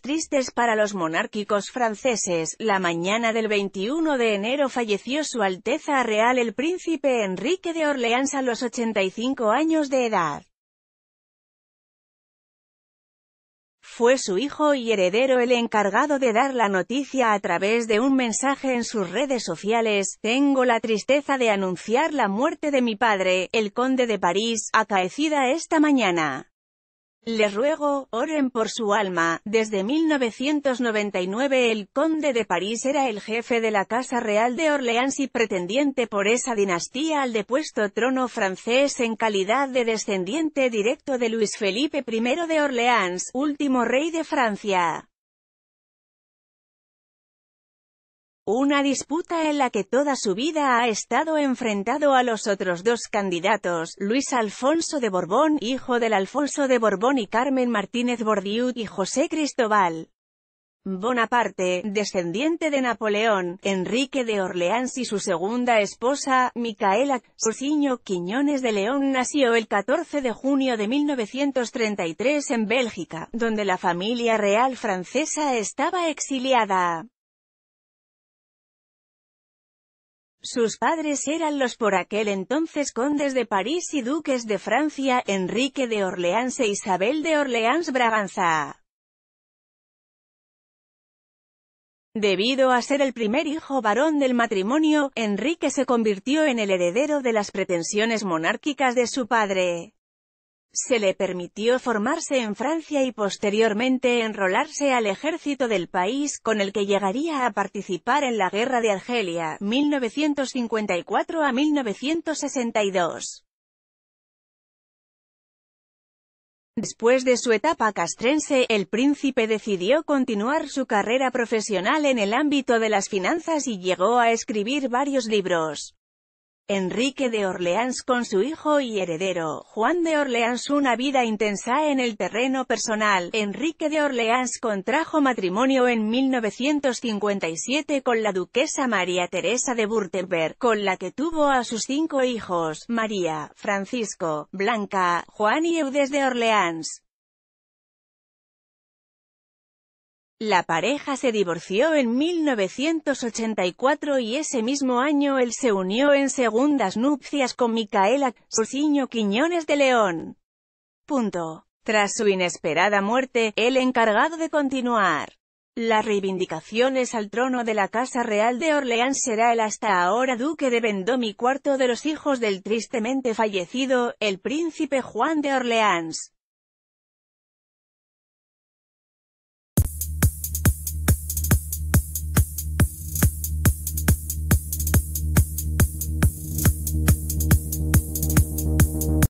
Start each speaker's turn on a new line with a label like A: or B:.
A: tristes para los monárquicos franceses, la mañana del 21 de enero falleció su Alteza Real el príncipe Enrique de Orleans a los 85 años de edad. Fue su hijo y heredero el encargado de dar la noticia a través de un mensaje en sus redes sociales, «Tengo la tristeza de anunciar la muerte de mi padre, el conde de París, acaecida esta mañana». Les ruego, oren por su alma. Desde 1999 el conde de París era el jefe de la Casa Real de Orleans y pretendiente por esa dinastía al depuesto trono francés en calidad de descendiente directo de Luis Felipe I de Orleans, último rey de Francia. Una disputa en la que toda su vida ha estado enfrentado a los otros dos candidatos, Luis Alfonso de Borbón, hijo del Alfonso de Borbón y Carmen Martínez Bordiú, y José Cristóbal. Bonaparte, descendiente de Napoleón, Enrique de Orleans y su segunda esposa, Micaela Cruciño Quiñones de León nació el 14 de junio de 1933 en Bélgica, donde la familia real francesa estaba exiliada. Sus padres eran los por aquel entonces condes de París y duques de Francia, Enrique de Orleans e Isabel de Orleans Braganza. Debido a ser el primer hijo varón del matrimonio, Enrique se convirtió en el heredero de las pretensiones monárquicas de su padre se le permitió formarse en Francia y posteriormente enrolarse al ejército del país, con el que llegaría a participar en la Guerra de Argelia, 1954 a 1962. Después de su etapa castrense, el príncipe decidió continuar su carrera profesional en el ámbito de las finanzas y llegó a escribir varios libros. Enrique de Orleans con su hijo y heredero, Juan de Orleans una vida intensa en el terreno personal. Enrique de Orleans contrajo matrimonio en 1957 con la duquesa María Teresa de Württemberg, con la que tuvo a sus cinco hijos, María, Francisco, Blanca, Juan y Eudes de Orleans. La pareja se divorció en 1984 y ese mismo año él se unió en segundas nupcias con Micaela ciño Quiñones de León. Punto. Tras su inesperada muerte, el encargado de continuar las reivindicaciones al trono de la Casa Real de Orleans será el hasta ahora duque de Vendôme y cuarto de los hijos del tristemente fallecido, el príncipe Juan de Orleans.